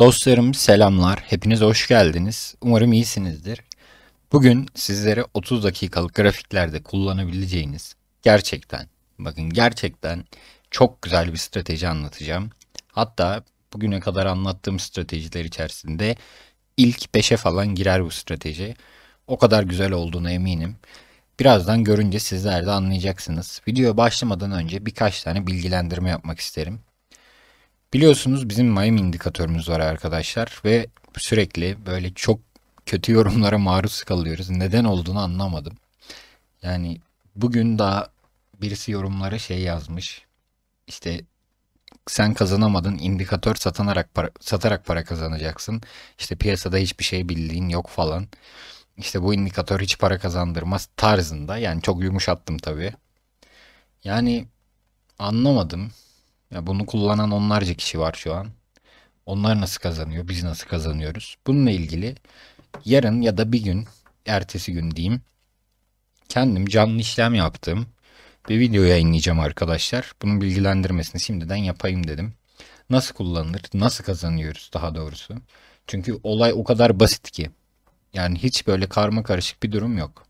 Dostlarım selamlar, hepiniz hoş geldiniz. Umarım iyisinizdir. Bugün sizlere 30 dakikalık grafiklerde kullanabileceğiniz gerçekten, bakın gerçekten çok güzel bir strateji anlatacağım. Hatta bugüne kadar anlattığım stratejiler içerisinde ilk 5'e falan girer bu strateji. O kadar güzel olduğuna eminim. Birazdan görünce sizler de anlayacaksınız. Video başlamadan önce birkaç tane bilgilendirme yapmak isterim. Biliyorsunuz bizim Miami indikatörümüz var arkadaşlar ve sürekli böyle çok kötü yorumlara maruz kalıyoruz. Neden olduğunu anlamadım. Yani bugün daha birisi yorumlara şey yazmış. İşte sen kazanamadın indikatör satanarak para, satarak para kazanacaksın. İşte piyasada hiçbir şey bildiğin yok falan. İşte bu indikatör hiç para kazandırmaz tarzında. Yani çok yumuşattım tabii. Yani anlamadım. Ya bunu kullanan onlarca kişi var şu an. Onlar nasıl kazanıyor? Biz nasıl kazanıyoruz? Bununla ilgili yarın ya da bir gün, ertesi gün diyeyim. Kendim canlı işlem yaptım. Bir video yayınlayacağım arkadaşlar. Bunun bilgilendirmesini şimdiden yapayım dedim. Nasıl kullanılır? Nasıl kazanıyoruz daha doğrusu? Çünkü olay o kadar basit ki. Yani hiç böyle karma karışık bir durum yok.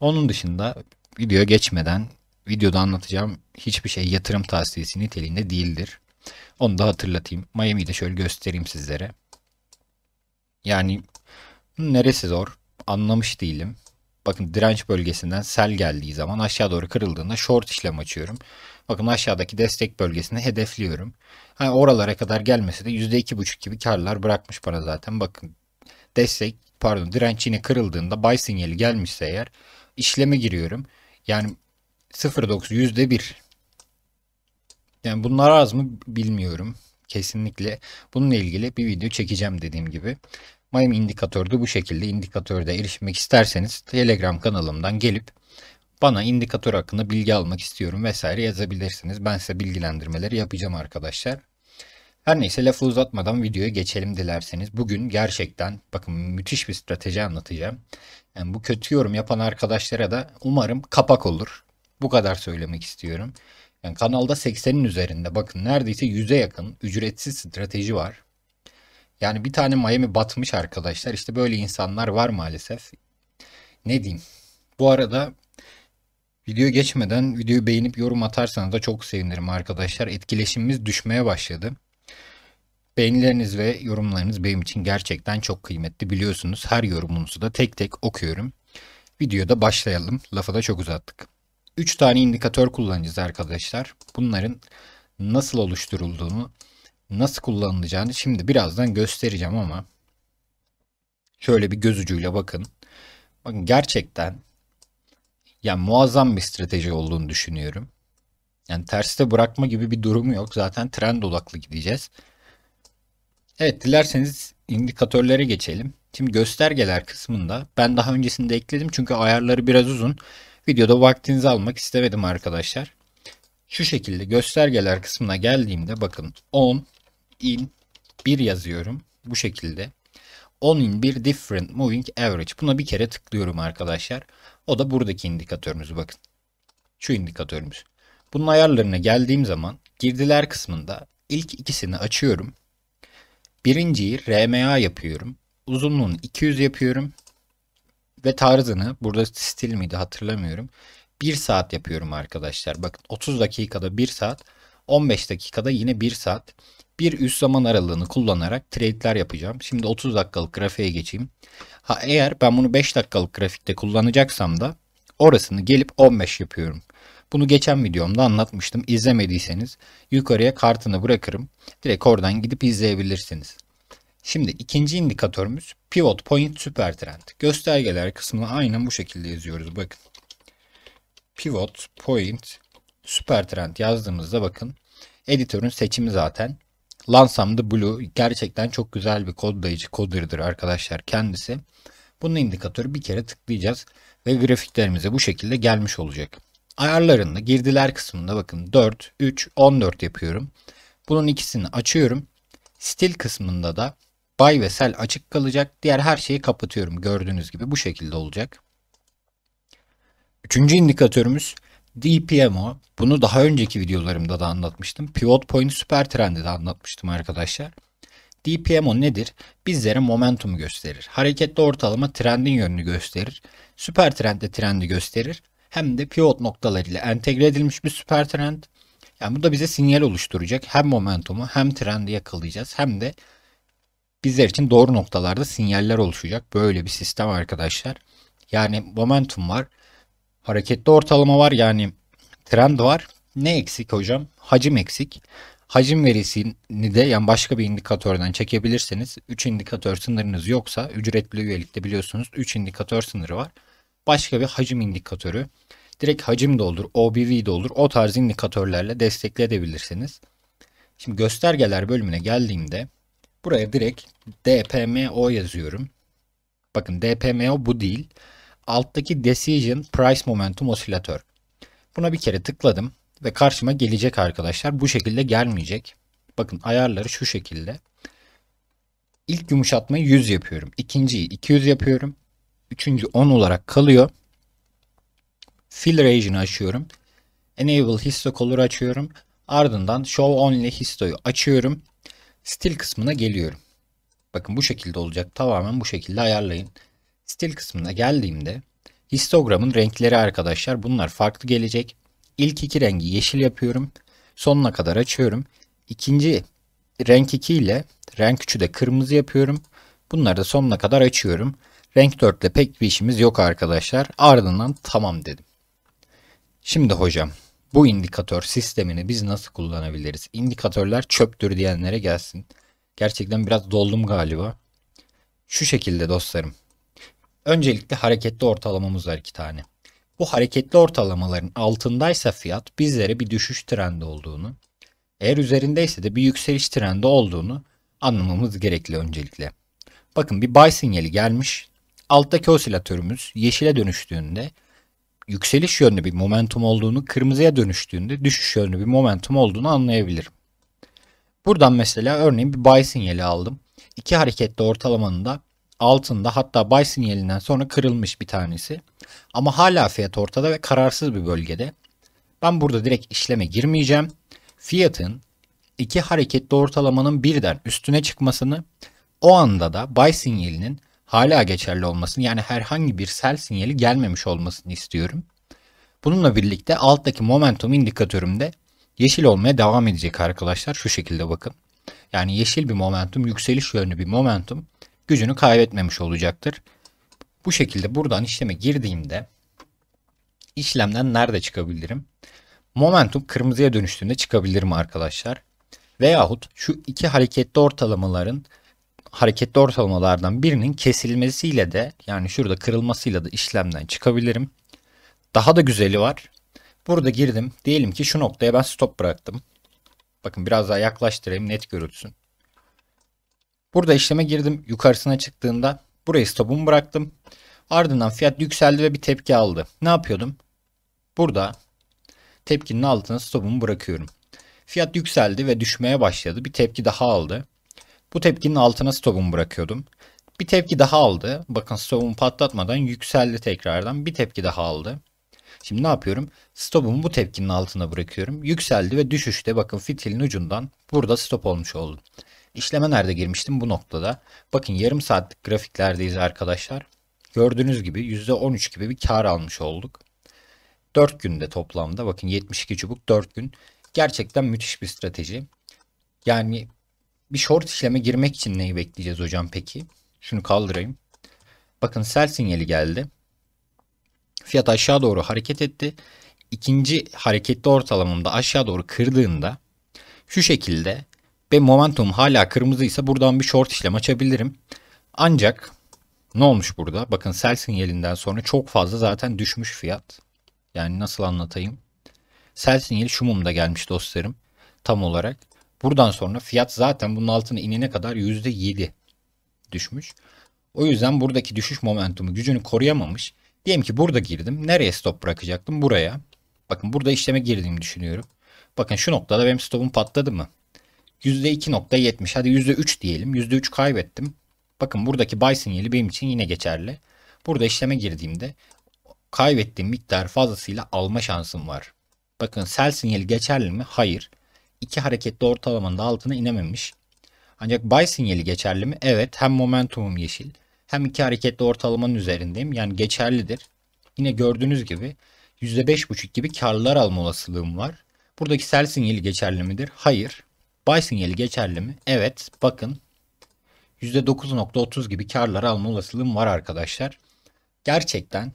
Onun dışında video geçmeden videoda anlatacağım hiçbir şey yatırım tavsiyesi niteliğinde değildir. Onu da hatırlatayım. Miami'yi de şöyle göstereyim sizlere. Yani neresi zor? Anlamış değilim. Bakın direnç bölgesinden sel geldiği zaman aşağı doğru kırıldığında short işlem açıyorum. Bakın aşağıdaki destek bölgesini hedefliyorum. Hani oralara kadar gelmesi de %2,5 gibi karlar bırakmış bana zaten. Bakın destek pardon direnç yine kırıldığında buy sinyali gelmişse eğer işleme giriyorum. Yani 0.9 Yani bunlar az mı bilmiyorum. Kesinlikle bununla ilgili bir video çekeceğim dediğim gibi. Mayım indikatörü de bu şekilde. indikatörde erişmek isterseniz Telegram kanalımdan gelip bana indikatör hakkında bilgi almak istiyorum vesaire yazabilirsiniz. Ben size bilgilendirmeleri yapacağım arkadaşlar. Her neyse lafı uzatmadan videoya geçelim dilerseniz. Bugün gerçekten bakın müthiş bir strateji anlatacağım. Yani bu kötü yorum yapan arkadaşlara da umarım kapak olur. Bu kadar söylemek istiyorum. Yani kanalda 80'in üzerinde bakın neredeyse 100'e yakın ücretsiz strateji var. Yani bir tane Miami batmış arkadaşlar. İşte böyle insanlar var maalesef. Ne diyeyim? Bu arada video geçmeden videoyu beğenip yorum atarsanız da çok sevinirim arkadaşlar. Etkileşimimiz düşmeye başladı. Beğenileriniz ve yorumlarınız benim için gerçekten çok kıymetli biliyorsunuz. Her yorumunuzu da tek tek okuyorum. Videoda başlayalım. Lafı da çok uzattık. 3 tane indikatör kullanacağız arkadaşlar. Bunların nasıl oluşturulduğunu, nasıl kullanılacağını şimdi birazdan göstereceğim ama şöyle bir göz ucuyla bakın. Bakın gerçekten yani muazzam bir strateji olduğunu düşünüyorum. Yani terste bırakma gibi bir durumu yok. Zaten trend odaklı gideceğiz. Evet dilerseniz indikatörlere geçelim. Şimdi göstergeler kısmında ben daha öncesinde ekledim çünkü ayarları biraz uzun. Videoda vaktinizi almak istemedim arkadaşlar. Şu şekilde göstergeler kısmına geldiğimde bakın 10 in 1 yazıyorum. Bu şekilde. 10 in 1 different moving average. Buna bir kere tıklıyorum arkadaşlar. O da buradaki indikatörümüz bakın. Şu indikatörümüz. Bunun ayarlarına geldiğim zaman girdiler kısmında ilk ikisini açıyorum. Birinciyi RMA yapıyorum. Uzunluğunu 200 yapıyorum ve tarzını burada stil miydi hatırlamıyorum. 1 saat yapıyorum arkadaşlar. Bakın 30 dakikada 1 saat 15 dakikada yine 1 saat bir üst zaman aralığını kullanarak trade'ler yapacağım. Şimdi 30 dakikalık grafiğe geçeyim. Ha eğer ben bunu 5 dakikalık grafikte kullanacaksam da orasını gelip 15 yapıyorum. Bunu geçen videomda anlatmıştım. İzlemediyseniz yukarıya kartını bırakırım. Direkt oradan gidip izleyebilirsiniz. Şimdi ikinci indikatörümüz pivot point süper trend. Göstergeler kısmına aynen bu şekilde yazıyoruz. Bakın. Pivot point süper trend yazdığımızda bakın. Editörün seçimi zaten. Lansam the Blue gerçekten çok güzel bir kodlayıcı coder'dır arkadaşlar kendisi. Bunun indikatörü bir kere tıklayacağız ve grafiklerimize bu şekilde gelmiş olacak. Ayarlarında girdiler kısmında bakın 4, 3, 14 yapıyorum. Bunun ikisini açıyorum. Stil kısmında da buy ve sell açık kalacak. Diğer her şeyi kapatıyorum. Gördüğünüz gibi bu şekilde olacak. Üçüncü indikatörümüz DPMO. Bunu daha önceki videolarımda da anlatmıştım. Pivot Point Süper Trend'de de anlatmıştım arkadaşlar. DPMO nedir? Bizlere momentum gösterir. Hareketli ortalama trendin yönünü gösterir. Süper trend de trendi gösterir. Hem de pivot noktalarıyla entegre edilmiş bir süper trend. Yani bu da bize sinyal oluşturacak. Hem momentumu hem trendi yakalayacağız hem de bizler için doğru noktalarda sinyaller oluşacak. Böyle bir sistem arkadaşlar. Yani momentum var. Hareketli ortalama var. Yani trend var. Ne eksik hocam? Hacim eksik. Hacim verisini de yani başka bir indikatörden çekebilirsiniz. 3 indikatör sınırınız yoksa ücretli üyelikte biliyorsunuz 3 indikatör sınırı var. Başka bir hacim indikatörü. Direkt hacim de olur, OBV de olur. O tarz indikatörlerle destekleyebilirsiniz. Şimdi göstergeler bölümüne geldiğimde Buraya direkt DPMO yazıyorum. Bakın DPMO bu değil. Alttaki Decision Price Momentum Oscillator. Buna bir kere tıkladım ve karşıma gelecek arkadaşlar. Bu şekilde gelmeyecek. Bakın ayarları şu şekilde. İlk yumuşatmayı 100 yapıyorum. İkinciyi 200 yapıyorum. Üçüncü 10 olarak kalıyor. Fill Region'ı açıyorum. Enable histo Histocolor'u açıyorum. Ardından Show Only Histo'yu açıyorum. Stil kısmına geliyorum. Bakın bu şekilde olacak. Tamamen bu şekilde ayarlayın. Stil kısmına geldiğimde histogramın renkleri arkadaşlar bunlar farklı gelecek. İlk iki rengi yeşil yapıyorum. Sonuna kadar açıyorum. İkinci renk 2 ile renk 3'ü de kırmızı yapıyorum. Bunları da sonuna kadar açıyorum. Renk 4 ile pek bir işimiz yok arkadaşlar. Ardından tamam dedim. Şimdi hocam bu indikatör sistemini biz nasıl kullanabiliriz? İndikatörler çöptür diyenlere gelsin. Gerçekten biraz doldum galiba. Şu şekilde dostlarım. Öncelikle hareketli ortalamamız var iki tane. Bu hareketli ortalamaların altındaysa fiyat bizlere bir düşüş trendi olduğunu, eğer üzerindeyse de bir yükseliş trendi olduğunu anlamamız gerekli öncelikle. Bakın bir buy sinyali gelmiş. Alttaki osilatörümüz yeşile dönüştüğünde yükseliş yönlü bir momentum olduğunu, kırmızıya dönüştüğünde düşüş yönlü bir momentum olduğunu anlayabilirim. Buradan mesela örneğin bir buy sinyali aldım. İki hareketli ortalamanın da altında hatta buy sinyalinden sonra kırılmış bir tanesi. Ama hala fiyat ortada ve kararsız bir bölgede. Ben burada direkt işleme girmeyeceğim. Fiyatın iki hareketli ortalamanın birden üstüne çıkmasını o anda da buy sinyalinin hala geçerli olmasını yani herhangi bir sel sinyali gelmemiş olmasını istiyorum. Bununla birlikte alttaki momentum indikatörümde yeşil olmaya devam edecek arkadaşlar. Şu şekilde bakın. Yani yeşil bir momentum, yükseliş yönlü bir momentum gücünü kaybetmemiş olacaktır. Bu şekilde buradan işleme girdiğimde işlemden nerede çıkabilirim? Momentum kırmızıya dönüştüğünde çıkabilir mi arkadaşlar. Veyahut şu iki hareketli ortalamaların hareketli ortalamalardan birinin kesilmesiyle de yani şurada kırılmasıyla da işlemden çıkabilirim. Daha da güzeli var. Burada girdim. Diyelim ki şu noktaya ben stop bıraktım. Bakın biraz daha yaklaştırayım net görülsün. Burada işleme girdim. Yukarısına çıktığında burayı stopumu bıraktım. Ardından fiyat yükseldi ve bir tepki aldı. Ne yapıyordum? Burada tepkinin altına stopumu bırakıyorum. Fiyat yükseldi ve düşmeye başladı. Bir tepki daha aldı. Bu tepkinin altına stop'umu bırakıyordum. Bir tepki daha aldı. Bakın stop'umu patlatmadan yükseldi tekrardan. Bir tepki daha aldı. Şimdi ne yapıyorum? Stop'umu bu tepkinin altına bırakıyorum. Yükseldi ve düşüşte bakın fitilin ucundan burada stop olmuş oldum. İşleme nerede girmiştim? Bu noktada. Bakın yarım saatlik grafiklerdeyiz arkadaşlar. Gördüğünüz gibi %13 gibi bir kar almış olduk. 4 günde toplamda bakın 72 çubuk 4 gün. Gerçekten müthiş bir strateji. Yani bir short işleme girmek için neyi bekleyeceğiz hocam peki? Şunu kaldırayım. Bakın sell sinyali geldi. Fiyat aşağı doğru hareket etti. İkinci hareketli ortalamamda aşağı doğru kırdığında şu şekilde ve momentum hala kırmızıysa buradan bir short işlem açabilirim. Ancak ne olmuş burada? Bakın sell sinyalinden sonra çok fazla zaten düşmüş fiyat. Yani nasıl anlatayım? Sell sinyali şu mumda gelmiş dostlarım. Tam olarak. Buradan sonra fiyat zaten bunun altına inene kadar %7 düşmüş. O yüzden buradaki düşüş momentumu gücünü koruyamamış. Diyelim ki burada girdim. Nereye stop bırakacaktım? Buraya. Bakın burada işleme girdiğimi düşünüyorum. Bakın şu noktada benim stopum patladı mı? %2.70 hadi %3 diyelim. %3 kaybettim. Bakın buradaki buy sinyali benim için yine geçerli. Burada işleme girdiğimde kaybettiğim miktar fazlasıyla alma şansım var. Bakın sell sinyali geçerli mi? Hayır iki hareketli ortalamanın da altına inememiş. Ancak buy sinyali geçerli mi? Evet hem momentumum yeşil hem iki hareketli ortalamanın üzerindeyim. Yani geçerlidir. Yine gördüğünüz gibi %5.5 gibi karlar alma olasılığım var. Buradaki sell sinyali geçerli midir? Hayır. Buy sinyali geçerli mi? Evet. Bakın %9.30 gibi karlar alma olasılığım var arkadaşlar. Gerçekten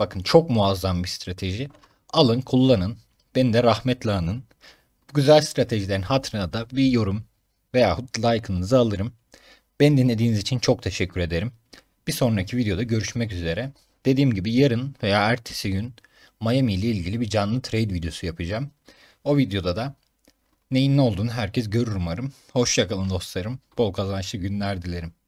bakın çok muazzam bir strateji. Alın kullanın. Beni de rahmetle anın güzel stratejilerin hatırına da bir yorum veya like'ınızı alırım. Beni dinlediğiniz için çok teşekkür ederim. Bir sonraki videoda görüşmek üzere. Dediğim gibi yarın veya ertesi gün Miami ile ilgili bir canlı trade videosu yapacağım. O videoda da neyin ne olduğunu herkes görür umarım. Hoşçakalın dostlarım. Bol kazançlı günler dilerim.